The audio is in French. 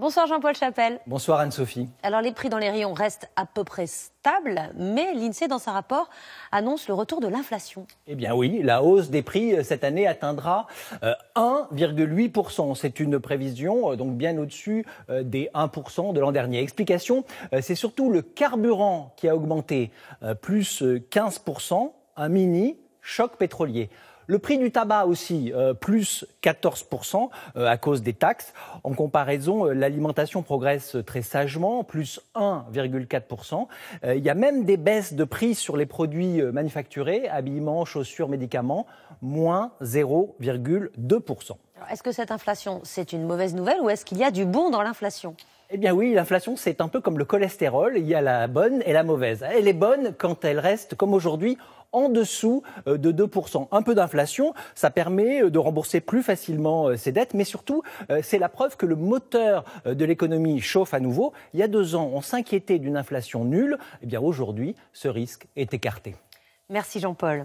Bonsoir Jean-Paul Chapelle. Bonsoir Anne-Sophie. Alors les prix dans les rayons restent à peu près stables, mais l'INSEE dans sa rapport annonce le retour de l'inflation. Eh bien oui, la hausse des prix euh, cette année atteindra 1,8%. Euh, c'est une prévision euh, donc bien au-dessus des 1% de l'an dernier. Explication, c'est surtout le carburant qui a augmenté, plus 15%, un mini choc pétrolier. Le prix du tabac aussi, euh, plus 14% euh, à cause des taxes. En comparaison, euh, l'alimentation progresse très sagement, plus 1,4%. Il y a même des baisses de prix sur les produits manufacturés, habillement, chaussures, médicaments, moins 0,2%. Est-ce que cette inflation, c'est une mauvaise nouvelle ou est-ce qu'il y a du bon dans l'inflation eh bien oui, l'inflation, c'est un peu comme le cholestérol, il y a la bonne et la mauvaise. Elle est bonne quand elle reste, comme aujourd'hui, en dessous euh, de 2%. Un peu d'inflation, ça permet euh, de rembourser plus facilement euh, ses dettes, mais surtout, c'est la preuve que le moteur de l'économie chauffe à nouveau. Il y a deux ans, on s'inquiétait d'une inflation nulle. Eh bien aujourd'hui, ce risque est écarté. Merci Jean-Paul.